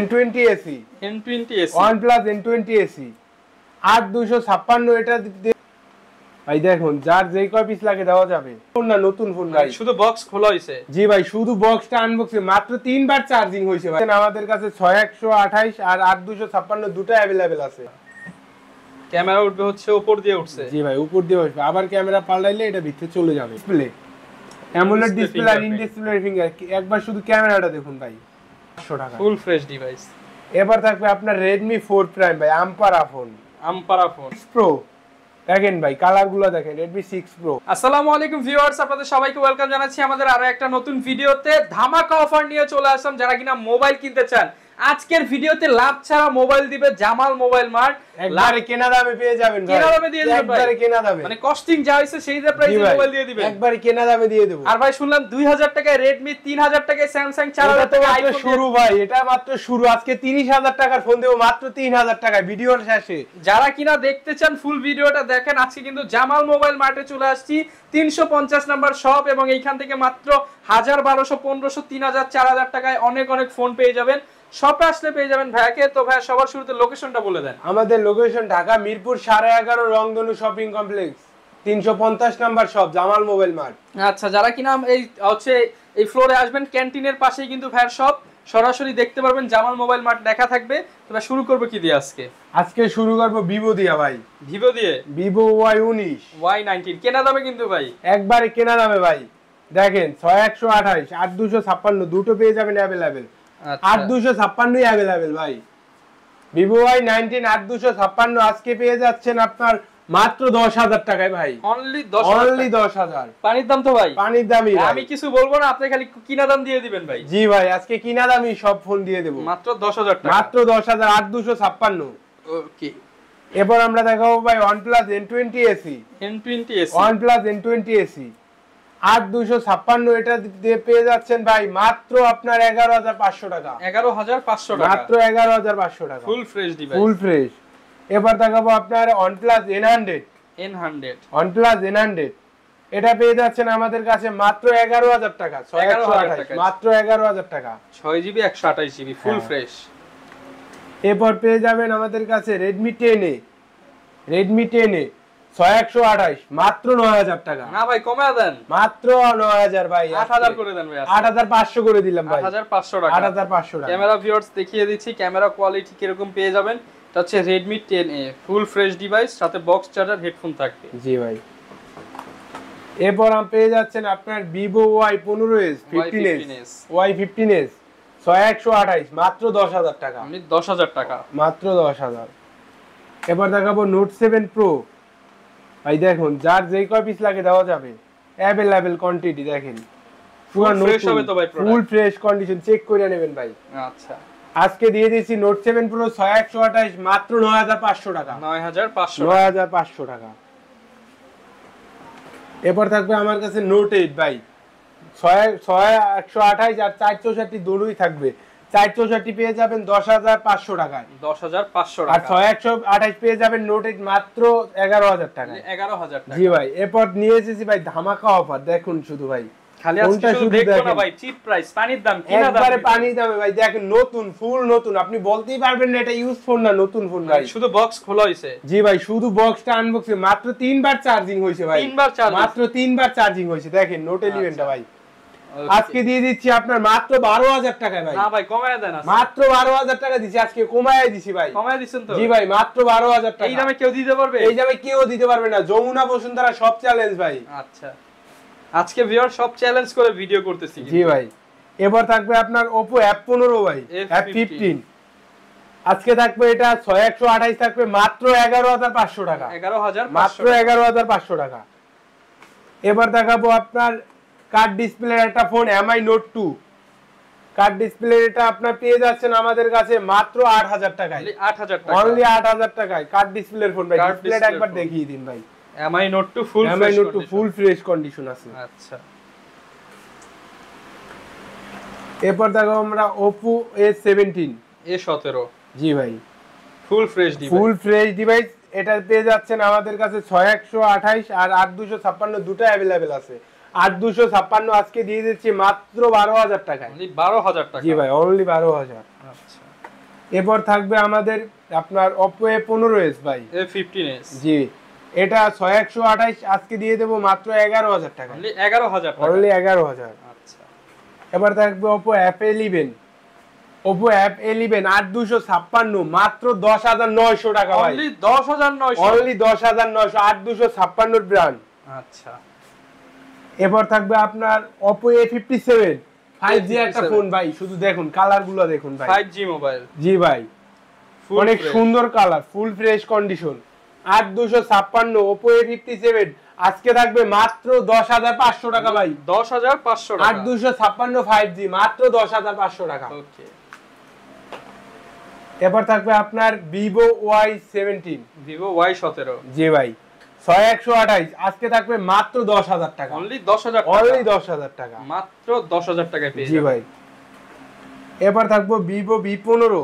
N20 AC N20 AC OnePlus N20 AC 8256 এটা ভাই দেখুন যার কয় পিস লাগে দেওয়া যাবে ফোন না নতুন ফোন ভাই শুধু বক্স খোলা জি ভাই শুধু বক্সটা মাত্র তিনবার চার্জিং ভাই আমাদের কাছে আর দুটো আছে ক্যামেরা উঠবে হচ্ছে উপর দিয়ে উঠছে জি ভাই উপর দিয়ে উঠবে আবার ক্যামেরা পাল্টাইলে এটা ভিতরে চলে যাবে ডিসপ্লে অ্যামোলেড ডিসপ্লে আর ইন ডিসপ্লে ফিঙ্গার একবার শুধু ক্যামেরাটা দেখুন ভাই আটশো টাকা ফুল ফ্রেশ ডিভাইস এবার থাকবে আপনার রেডমি ফোর প্রাইম ভাই আম্পারা ফোন আম্পারা ফোন প্রো দেখেন ভাই কালার গুলো দেখেন Redmi 6 Pro আসসালামু আলাইকুম ভিউয়ার্স আপনাদের সবাইকে ওয়েলকাম জানাচ্ছি আমাদের আরো একটা নতুন ভিডিওতে ধামাকা অফার নিয়ে চলে আসলাম যারা কিনা মোবাইল কিনতে চান আজকের ভিডিওতে লাভ ছাড়া মোবাইল দিবে জামাল মোবাইল মার্ট একবারে কেনা দামে পেয়ে যাবেন ভাই কেনা দামে দিয়ে দিবেন একবারে কেনা দামে মানে কস্টিং যা হইছে সেই দা প্রাইসে মোবাইল দিয়ে দিবেন একবারে কেনা দামে দিয়ে দেব আর ভাই শুনলাম 2000 টাকায় Redmi 3000 টাকায় Samsung 4000 টাকায় আইফোন শুরু ভাই এটা মাত্র শুরু আজকে 30000 টাকার ফোন দেব মাত্র 3000 টাকায় ভিডিওর শেষে যারা কিনা দেখতে চান ফুল ভিডিওটা দেখেন আজকে কিন্তু জামাল মোবাইল মার্টে চলে আসছি 350 নাম্বার শপ এবং এইখান থেকে মাত্র 1000 1200 1500 3000 4000 টাকায় অনেক অনেক ফোন পেয়ে যাবেন শপে আসলে পেয়ে যাবেন ভাইয়াকে তো ভাইয়া সবার শুরুতে লোকেশনটা বলে দেন আমাদের লোকেশন ঢাকা মিরপুর সাড়ে এগারো রংধনু শপিং কমপ্লেক্স তিনশো পঞ্চাশ নাম্বার সব জামাল মোবাইল মার্ট আচ্ছা যারা কিনা এই হচ্ছে এই ফ্লোরে আসবেন ক্যান্টিনের পাশেই কিন্তু ভ্যার সব সরাসরি দেখতে পারবেন জামাল মোবাইল মার্ট লেখা থাকবে তবে শুরু করবে কি দিয়ে আজকে আজকে শুরু করবো ভিভো দিয়ে ভাই ভিভো দিয়ে ভিভো ওয়াই উনিশ ওয়াই নাইনটিন কেনা দামে কিন্তু ভাই একবারে কেনা দামে ভাই দেখেন ছয় একশো আঠাইশ আট দুশো ছাপ্পান্ন দুটো পেয়ে যাবেন অ্যাভেলেবেল ভিভো আচ্ছা। আজকে পেয়ে যাচ্ছেন আপনার মাত্র দশ হাজার টাকায় ভাই অনলি দশ হাজার পানির দাম তো ভাই পানির দামই আমি কিছু বলবো না আপনি খালি কিনা দাম দিয়ে দিবেন ভাই জি ভাই আজকে কিনা দামই সব ফোন দিয়ে দেবো মাত্র দশ হাজার মাত্র দশ হাজার আট দুশো ছাপ্পান্ন ওকে এরপর আমরা দেখাবো ভাই one plus N twenty AC N twenty AC one plus N twenty AC আর দুইশো ছাপ্পান্ন এটা দিয়ে পেয়ে যাচ্ছেন ভাই মাত্র আপনার এগারো হাজার পাঁচশো টাকা এগারো হাজার পাঁচশো টাকা মাত্র এগারো হাজার পাঁচশো টাকা ফুল ফ্রেশ ফুল ফ্রেশ এবার দেখাবো আপনার one plus N hundred N hundred one plus N hundred এটা পেয়ে যাচ্ছেন আমাদের কাছে মাত্র এগারো হাজার টাকা ছয় মাত্র এগারো হাজার টাকা ছয় জিবি একশো আঠাশ জিবি ফুল ফ্রেশ হ্যাঁ। এরপর পেয়ে যাবেন আমাদের কাছে Redmi ten A Redmi ten A ছয়শো আঠাশ মাত্র নয় হাজার টাকা না ভাই কমে দেন মাত্র নয় হাজার ভাই আট হাজার ভাই পাঁচশো করে দিলাম পাঁচশো টাকা পাঁচশো টাকা ক্যামেরা ভিউয়ার্স দেখিয়ে দিচ্ছি ক্যামেরা কোয়ালিটি পেয়ে যাবেন Redmi ten A full fresh device box charger headphone থাকবে এরপর আপনি পেয়ে যাচ্ছেন আপনার ভিভো ওয়াই পনেরো S fifteen S Y fifteen S ছয় একশো আঠাইশ মাত্র দশ হাজার টাকা দশ হাজার টাকা মাত্র দশ হাজার এবার দেখাবো নোট সেভেন প্রো ভাই দেখুন যার যেই কয় পিস লাগে দেওয়া যাবে অ্যাভেলেবেল কোয়ান্টিটি দেখেন পুরো ফ্রেশ হবে তো ভাই ফুল ফ্রেশ কন্ডিশন চেক করে নেবেন ভাই আচ্ছা আজকে দিয়ে দিয়েছি নোট 7 প্রো 628 মাত্র 9500 টাকা 9500 9500 টাকা এরপর থাকবে আমার কাছে নোট 8 ভাই 6 628 আর 464 দুটোই থাকবে চার চৌষট্টি পেয়ে যাবেন দশ হাজার পাঁচশো টাকা দশ হাজার পাঁচশো আর ছয় একশো আঠাশ পেয়ে যাবেন মাত্র এগারো হাজার টাকা মানে এগারো হাজার জি ভাই এরপর নিয়ে এসেছি ভাই ধামাকা অফার দেখুন শুধু ভাই দেখেন নতুন ফুল নতুন আপনি বলতেই পারবেন না এটা ইউজ ফোন না নতুন ফোন ভাই শুধু বক্স খোলা হয়েছে জি ভাই শুধু টা আনবক্সে মাত্র তিনবার চার্জিং হয়েছে ভাই তিনবার মাত্র তিনবার চার্জিং হয়েছে দেখেন নোট এলিভেনটা আচ্ছা। ভাই আজকে দিয়ে দিচ্ছি আপনার মাত্র বারো হাজার টাকা ভাই না ভাই কমায় দেন মাত্র বারো হাজার টাকা দিচ্ছি আজকে কমায় দিছি ভাই কমায় দিচ্ছেন তো জি ভাই মাত্র বারো হাজার টাকা এই দামে কেউ দিতে পারবে এই দামে কেউ দিতে পারবে না যমুনা বসুন্ধরা সব চ্যালেঞ্জ ভাই আচ্ছা আজকে ভিউয়ার সব চ্যালেঞ্জ করে ভিডিও করতেছি জি ভাই এবার থাকবে আপনার ওপো অ্যাপ পনেরো ভাই অ্যাপ ফিফটিন আজকে থাকবে এটা ছয় একশো আঠাইশ থাকবে মাত্র এগারো হাজার পাঁচশো টাকা এগারো হাজার মাত্র এগারো হাজার পাঁচশো টাকা এবার দেখাবো আপনার কার্ড ডিসপ্লের একটা phone MI note two card display এটা আপনার পেয়ে যাচ্ছেন আমাদের কাছে মাত্র আট হাজার টাকায় আট হাজার টাকা অনলি আট হাজার টাকায় কার্ড ডিসপ্লের ফোন ভাই ডিসপ্লেটা একবার দেখিয়ে দিন ভাই MI note two full MI note two full fresh condition আছে আচ্ছা এরপর দেখো আমরা ওপো এ সেভেন্টিন এ সতেরো জি ভাই full fresh device full fresh device এটা পেয়ে যাচ্ছেন আমাদের কাছে ছয় একশো আঠাইশ আর আট দুশো ছাপ্পান্ন দুটো অ্যাভেলেবেল আছে আর দুশো ছাপ্পান্ন আজকে দিয়ে দিচ্ছি মাত্র বারো হাজার টাকায় বারো হাজার টাকা ভাই অনলি বারো হাজার আচ্ছা। এরপর থাকবে আমাদের আপনার অপো এ পনেরো এস ভাই এ ফিফটিন এস জি এটা ছয় একশো আঠাইশ আজকে দিয়ে দেবো মাত্র এগারো হাজার টাকা এগারো হাজার অনলি এগারো হাজার আচ্ছা এবার থাকবে Oppo A eleven Oppo A eleven আট দুশো ছাপ্পান্ন মাত্র দশ হাজার নয়শো টাকা অনলি দশ হাজার নয় অনলি দশ হাজার নয়শো আট দুশো ছাপ্পান্নর ব্র্যান্ড আচ্ছা এরপর থাকবে আপনার Oppo A57 5G একটা ফোন ভাই শুধু দেখুন কালারগুলো দেখুন ভাই 5G মোবাইল জি ভাই অনেক সুন্দর কালার ফুল ফ্রেশ কন্ডিশন আট দুশো ছাপ্পান্ন ওপো এ ফিফটি সেভেন আজকে থাকবে মাত্র দশ হাজার পাঁচশো টাকা ভাই দশ হাজার পাঁচশো আট দুশো ছাপ্পান্ন ফাইভ জি মাত্র দশ হাজার পাঁচশো টাকা এবার থাকবে আপনার Vivo Y seventeen Vivo Y সতেরো জি ভাই ছয় একশো আঠাইশ আজকে থাকবে মাত্র দশ হাজার টাকা অনলি দশ হাজার অনলি দশ হাজার টাকা মাত্র দশ হাজার টাকা জি ভাই এবার থাকবো ভিভো ভি পনেরো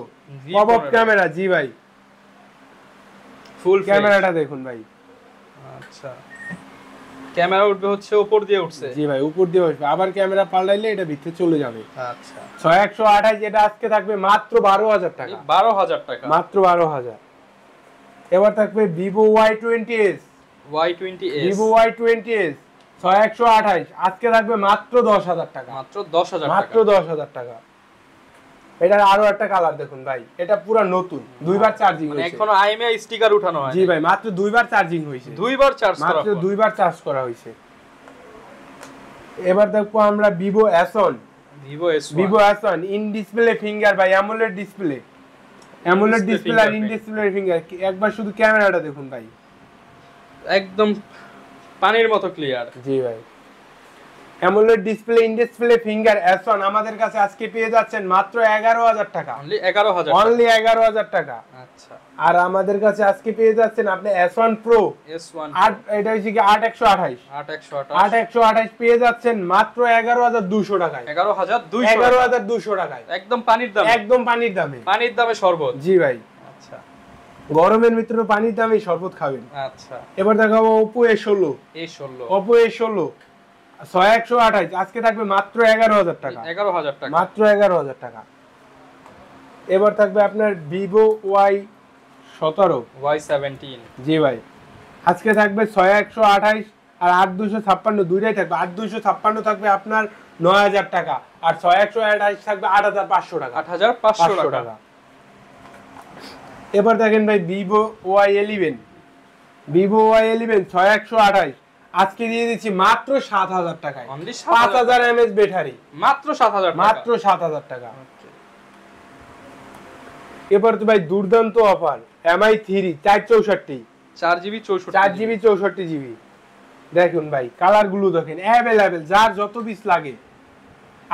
পপ ক্যামেরা জি ভাই ফুল ক্যামেরাটা দেখুন ভাই আচ্ছা ক্যামেরা উঠবে হচ্ছে উপর দিয়ে উঠছে জি ভাই উপর দিয়ে উঠবে আবার ক্যামেরা পাল্টাইলে এটা ভিতরে চলে যাবে আচ্ছা ছয় একশো আঠাশ এটা আজকে থাকবে মাত্র বারো হাজার টাকা বারো হাজার টাকা মাত্র বারো হাজার এবার থাকবে ভিভো ওয়াই টোয়েন্টি এস আজকে থাকবে মাত্র 10000 টাকা মাত্র মাত্র টাকা এটার আরো একটা কালার দেখুন ভাই এটা পুরো নতুন দুইবার চার্জিং হ্যাঁ। মানে হয়েছে এখনো আইএমআই স্টিকার উঠানো হয় জি ভাই মাত্র দুইবার চার্জিং হয়েছে দুইবার চার্জ মাত্র দুইবার চার্জ করা হয়েছে এবার দেখবো আমরা ভিভো অ্যাসন Vivo Vivo in display finger ভাই অ্যামোলেড ডিসপ্লে অ্যামোলেড ডিসপ্লে আর ইন ডিসপ্লে ফিঙ্গার একবার শুধু ক্যামেরাটা দেখুন ভাই একদম পানির মতো ক্লিয়ার জি ভাই AMOLED display in display finger S1 আমাদের কাছে আজকে পেয়ে যাচ্ছেন মাত্র 11000 টাকা অনলি 11000 অনলি 11000 টাকা আচ্ছা আর আমাদের কাছে আজকে পেয়ে যাচ্ছেন আপনি S1 Pro S1 8 এটা হচ্ছে কি 8128 8128 8128 পেয়ে যাচ্ছেন মাত্র 11200 টাকায় 11200 11200 টাকায় একদম পানির দামে একদম পানির দামে পানির দামে সর্বোচ্চ জি ভাই আচ্ছা গরমের ভিতরে পানির দামে শরবত খাবেন আচ্ছা এবার দেখাবো অপু এ ষোলো এ ষোলো অপু এ ষোলো ছয় একশো আঠাশ আজকে থাকবে মাত্র এগারো হাজার টাকা এগারো হাজার টাকা মাত্র এগারো হাজার টাকা এবার থাকবে আপনার ভিভো ওয়াই সতেরো ওয়াই সেভেন্টিন জি ভাই আজকে থাকবে ছয় একশো আঠাশ আর আট দুশো ছাপ্পান্ন দুইটাই থাকবে আট দুশো ছাপ্পান্ন থাকবে আপনার নয় হাজার টাকা আর ছয় একশো আঠাইশ থাকবে আট হাজার পাঁচশো টাকা আট হাজার পাঁচশো টাকা এবার দেখেন ভাই Vivo Y eleven Vivo Y eleven ছয় একশো আঠাশ আজকে দিয়ে দিচ্ছি মাত্র সাত হাজার টাকায় পাঁচ হাজার এম এস ব্যাটারি মাত্র সাত হাজার মাত্র সাত হাজার টাকা এবার তো ভাই দুর্দান্ত অফার এম আই থ্রি চার চৌষট্টি চার জিবি চৌষট্টি চার জিবি চৌষট্টি জিবি দেখুন ভাই কালার গুলো দেখেন অ্যাভেলেবেল যার যত পিস লাগে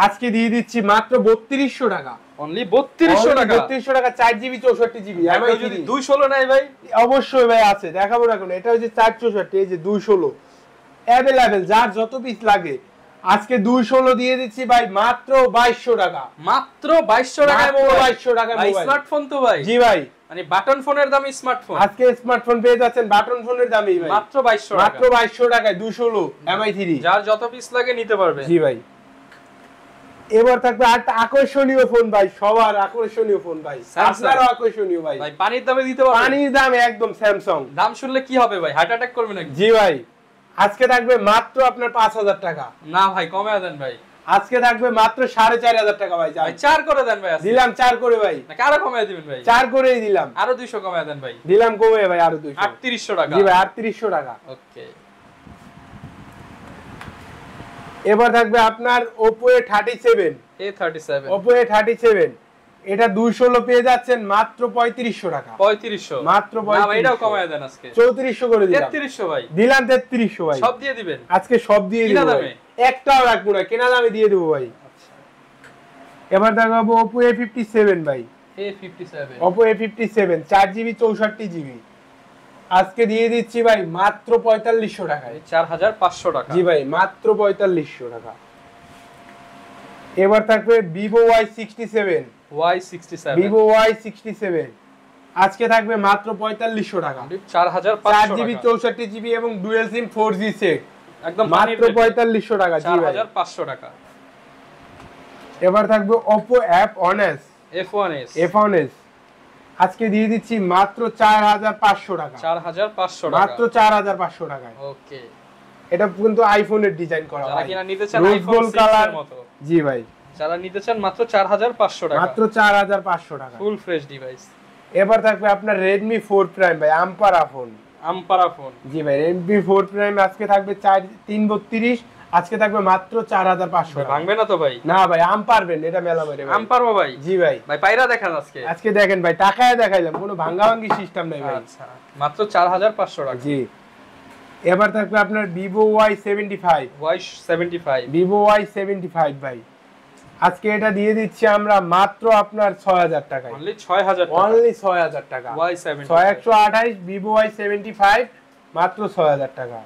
আজকে দিয়ে দিচ্ছি মাত্র বত্রিশশো টাকা অনলি 3200 টাকা 3200 টাকা 4 জিবি 64 জিবি ভাই যদি 216 নাই ভাই অবশ্যই ভাই আছে দেখাবো না কোন এটা হচ্ছে 464 এই যে 216 अवेलेबल যার যত পিস লাগে আজকে 216 দিয়ে দিচ্ছি ভাই মাত্র 2200 টাকা মাত্র 2200 টাকায় মোবাইল 2200 টাকায় মোবাইল স্মার্টফোন তো ভাই জি ভাই মানে বাটন ফোনের দামই স্মার্টফোন আজকে স্মার্টফোন পেয়ে যাচ্ছেন বাটন ফোনের দামই ভাই মাত্র 2200 মাত্র 2200 টাকায় 216 MI3 যার যত পিস লাগে নিতে পারবে জি ভাই এবার থাকবে একটা আকর্ষণীয় ফোন ভাই সবার আকর্ষণীয় ফোন ভাই আপনারও আকর্ষণীয় ভাই ভাই পানির দামে দিতে পারবেন পানির দাম একদম স্যামসাং দাম শুনলে কি হবে ভাই হার্ট অ্যাটাক করবে নাকি জি ভাই আজকে থাকবে মাত্র আপনার 5000 টাকা না ভাই কমে দেন ভাই আজকে থাকবে মাত্র 4500 টাকা ভাই ভাই চার করে দেন ভাই দিলাম চার করে ভাই আরো কমিয়ে দিবেন ভাই চার করেই দিলাম আরো 200 কমিয়ে দেন ভাই দিলাম কমে ভাই আরো 200 3800 টাকা জি ভাই 3800 টাকা ওকে এবার থাকবে আপনার Oppo A thirty seven Oppo A thirty seven এটা দুইশো পেয়ে যাচ্ছেন মাত্র পঁয়ত্রিশশো টাকা পঁয়ত্রিশশো মাত্র এটাও কমায় দেন আজকে চৌত্রিশশো করে দিলাম তেত্রিশশো ভাই দিলাম তেত্রিশশো ভাই সব দিয়ে দিবেন আজকে সব দিয়ে দিব একটাও রাখবো না কেনা দামে দিয়ে দেবো ভাই এবার দেখাবো ওপো এ ফিফটি সেভেন ভাই A fifty seven Oppo A fifty seven চার জিবি চৌষট্টি জিবি আজকে দিয়ে দিচ্ছি ভাই মাত্র পঁয়তাল্লিশশো টাকা চার হাজার পাঁচশো টাকা জি ভাই মাত্র পঁয়তাল্লিশশো টাকা এবার থাকবে Vivo Y sixty seven Y sixty seven Vivo Y sixty seven আজকে থাকবে মাত্র পঁয়তাল্লিশশো টাকা চার হাজার চার জিবি চৌষট্টি জিবি এবং dual SIM four G set একদম মাত্র পঁয়তাল্লিশশো টাকা চার হাজার পাঁচশো টাকা এবার থাকবে ওপো অ্যাপ অনেস F one S F one S আজকে দিয়ে দিচ্ছি মাত্র চার হাজার পাঁচশো টাকা চার হাজার পাঁচশো মাত্র চার হাজার পাঁচশো টাকা ওকে এটা কিন্তু এর ডিজাইন করা হয় কিনা নিতে চান আইফোন কালার জি ভাই যারা নিতে চান মাত্র টাকা মাত্র টাকা ফুল ফ্রেশ ডিভাইস এবার থাকবে আপনার রেডমি ফোর প্রাইম ভাই আমপারা ফোন আমপারা ফোন জি ভাই Redmi 4 আজকে থাকবে তিন বত্রিশ আজকে থাকবে মাত্র চার হাজার পাঁচশো ভাঙবে না তো ভাই না ভাই আম পারবেন এটা মেলা বাইরে আম পারবো ভাই জি ভাই ভাই পাইরা দেখান আজকে আজকে দেখেন ভাই টাকায় দেখাইলাম কোনো ভাঙ্গা ভাঙ্গি সিস্টেম নাই ভাই আচ্ছা, মাত্র চার হাজার পাঁচশো টাকা জি এবার থাকবে আপনার Vivo Y seventy five Y seventy five Vivo Y seventy five ভাই আজকে এটা দিয়ে দিচ্ছি আমরা মাত্র আপনার ছয় হাজার টাকা অনলি ছয় হাজার অনলি ছয় হাজার টাকা ওয়াই সেভেন ছয় একশো আঠাইশ ভিভো ওয়াই সেভেন্টি ফাইভ মাত্র ছয় হাজার টাকা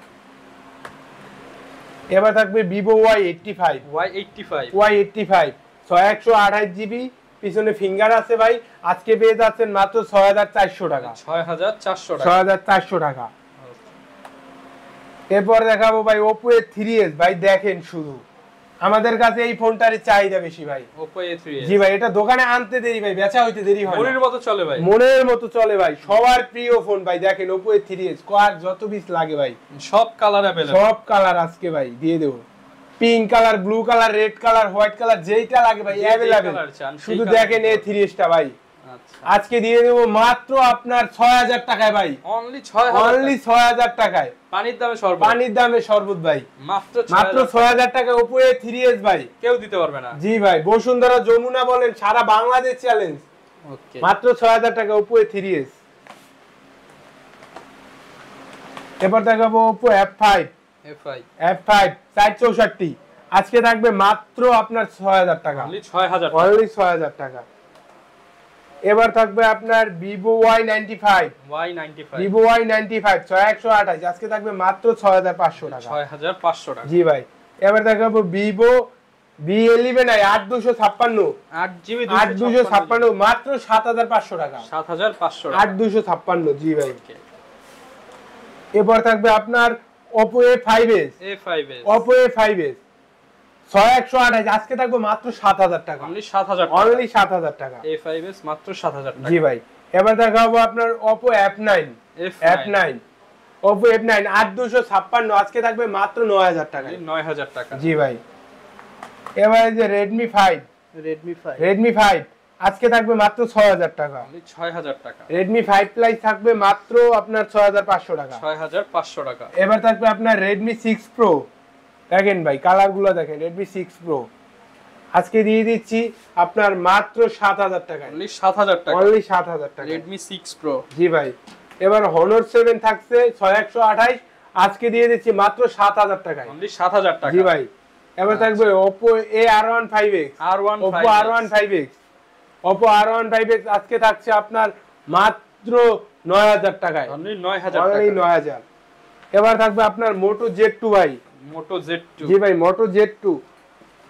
এবার থাকবে Vivo Y eighty five Y eighty five Y eighty five ছয় একশো আঠাশ জিবি পিছনে ফিঙ্গার আছে ভাই আজকে পেয়ে যাচ্ছেন মাত্র ছয় হাজার চারশো টাকা ছয় হাজার চারশো ছয় হাজার চারশো টাকা এরপর দেখাবো ভাই ওপো এর থ্রি এস ভাই দেখেন শুধু আমাদের কাছে এই ফোনটার চাহিদা বেশি ভাই Oppo A3 জি ভাই এটা দোকানে আনতে দেরি ভাই বেচা হইতে দেরি হয় মনের মতো চলে ভাই মনের মতো চলে ভাই সবার প্রিয় ফোন ভাই দেখেন ওপো এ থ্রি এস কার যত পিস লাগে ভাই সব কালার अवेलेबल সব কালার আজকে ভাই দিয়ে দেব pink colour blue colour red colour white colour যেইটা লাগে ভাই अवेलेबल শুধু দেখেন এ থ্রি এসটা ভাই আচ্ছা। আজকে দিয়ে দেবো মাত্র আপনার ছয় হাজার টাকায় ভাই অনলি ছয় হাজার টাকায় পানির দামে শরবত পানির দামে সর্বত ভাই মাত্র ছয় হাজার টাকা উপরে থ্রি এস ভাই কেউ দিতে পারবে না জি ভাই বসুন্ধরা যমুনা বলেন সারা বাংলাদেশ চ্যালেঞ্জ মাত্র ছয় হাজার টাকা উপরে থ্রি এস এবার দেখাবো Oppo F five F five চার চৌষট্টি আজকে থাকবে মাত্র আপনার ছয় হাজার টাকা অনলি ছয় হাজার টাকা এবার থাকবে আপনার Vivo Y ninety five Y ninety Vivo Y ninety five ছয় একশো আঠাশ আজকে থাকবে মাত্র ছয় হাজার পাঁচশো টাকা ছয় হাজার পাঁচশো টাকা জি ভাই এবার দেখাবো ভিভো মাত্র সাত হাজার পাঁচশো টাকা সাত হাজার পাঁচশো আট ছাপ্পান্ন জি ভাই এবার থাকবে আপনার Oppo A five S A Oppo A five S আজকে থাকবে মাত্র সাত হাজার টাকা অনলি সাত হাজার অনলি সাত হাজার টাকা এ ফাইভ এস মাত্র সাত হাজার জি ভাই এবার দেখাবো আপনার অপো অ্যাপ নাইন অ্যাপ নাইন অপো এফ নাইন আট দুশো ছাপ্পান্ন আজকে থাকবে মাত্র নয় হাজার টাকা নয় হাজার টাকা জি ভাই এবারে যে Redmi five Redmi five Redmi five আজকে থাকবে মাত্র ছয় হাজার টাকা ছয় হাজার টাকা রেডমি ফাইভ প্লাস থাকবে মাত্র আপনার ছয় হাজার পাঁচশো টাকা ছয় হাজার পাঁচশো টাকা এবার থাকবে আপনার রেডমি সিক্স প্রো দেখেন ভাই কালারগুলো দেখেন রেডমি সিক্স প্রো আজকে দিয়ে দিচ্ছি আপনার মাত্র সাত হাজার টাকা সাত হাজার টাকা সাত হাজার টাকা রেডমি সিক্স প্রো জি ভাই এবার হনর সেভেন থাকছে ছয় একশো আঠাইশ আজকে দিয়ে দিচ্ছি মাত্র সাত হাজার টাকা সাত হাজার টাকা জি ভাই এবার আচ্ছা। থাকবে Oppo A R one five X R one Oppo R one five X Oppo R one five X আজকে থাকছে আপনার মাত্র নয় হাজার টাকায় নয় হাজার এবার থাকবে আপনার মোটো জেড টু ভাই মোটো জেড টু জি ভাই মোটো জেড টু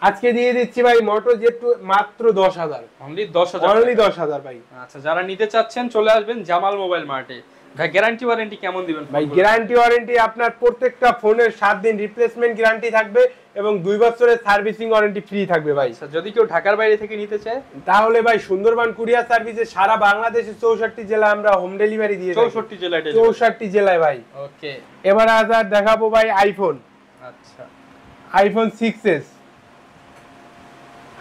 আজকে দিয়ে দিচ্ছি ভাই মোটো জেড টু মাত্র দশ হাজার অনলি দশ হাজার অনলি দশ হাজার ভাই আচ্ছা যারা নিতে চাচ্ছেন চলে আসবেন জামাল মোবাইল মার্টে ভাই গ্যারান্টি ওয়ারেন্টি কেমন দিবেন ভাই গ্যারান্টি ওয়ারেন্টি আপনার প্রত্যেকটা ফোনের সাত দিন রিপ্লেসমেন্ট গ্যারান্টি থাকবে এবং দুই বছরের সার্ভিসিং ওয়ারেন্টি ফ্রি থাকবে ভাই আচ্ছা, যদি কেউ ঢাকার বাইরে থেকে নিতে চায় তাহলে ভাই সুন্দরবন কুরিয়ার সার্ভিসে সারা বাংলাদেশে চৌষট্টি জেলা আমরা হোম ডেলিভারি দিয়ে চৌষট্টি জেলায় চৌষট্টি জেলায় ভাই ওকে এবার আজ আর দেখাবো ভাই iPhone iPhone six S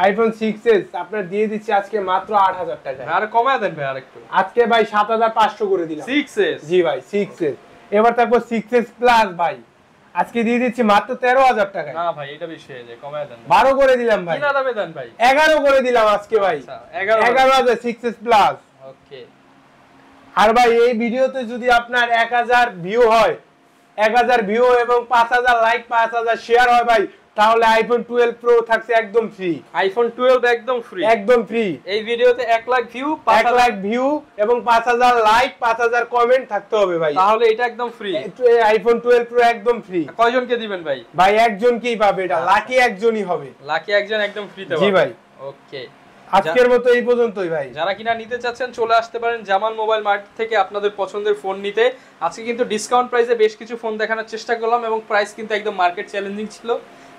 iPhone six S আপনার দিয়ে দিচ্ছি দিয়ে দিচ্ছি মাত্র তেরো হাজার টাকা বারো করে দিলাম ভাই কিনা ভাই এগারো করে দিলাম আজকে ভাই আচ্ছা, এগারো হাজার সিক্স এস প্লাস ওকে আর ভাই এই ভিডিওতে যদি আপনার এক হাজার ভিউ হয় এক ভিউ এবং পাঁচ হাজার লাইক পাঁচ হাজার শেয়ার হয় ভাই তাহলে আইফোন টুয়েলভ প্রো থাকছে একদম ফ্রি আইফোন টুয়েলভ একদম ফ্রি একদম ফ্রি এই ভিডিওতে এক লাখ ভিউ এক লাখ ভিউ এবং পাঁচ লাইক পাঁচ কমেন্ট থাকতে হবে ভাই তাহলে এটা একদম ফ্রি আইফোন টুয়েলভ প্রো একদম ফ্রি কয়জনকে দিবেন ভাই ভাই একজনকেই পাবে এটা লাকি আচ্ছা। একজনই হবে লাকি একজন একদম ফ্রি জি ভাই ওকে আচ্ছা। আজকের মতো এই পর্যন্তই ভাই যারা কিনা নিতে চাচ্ছেন চলে আসতে পারেন জামাল মোবাইল মার্কেট থেকে আপনাদের পছন্দের ফোন নিতে আজকে কিন্তু ডিসকাউন্ট প্রাইসে বেশ কিছু ফোন দেখানোর চেষ্টা করলাম এবং প্রাইস কিন্তু একদম মার্কেট চ্যালেঞ্জিং ছিল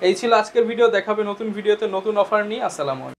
এই ছিল আজকের ভিডিও দেখাবে নতুন ভিডিওতে নতুন অফার নিয়ে আসসালামু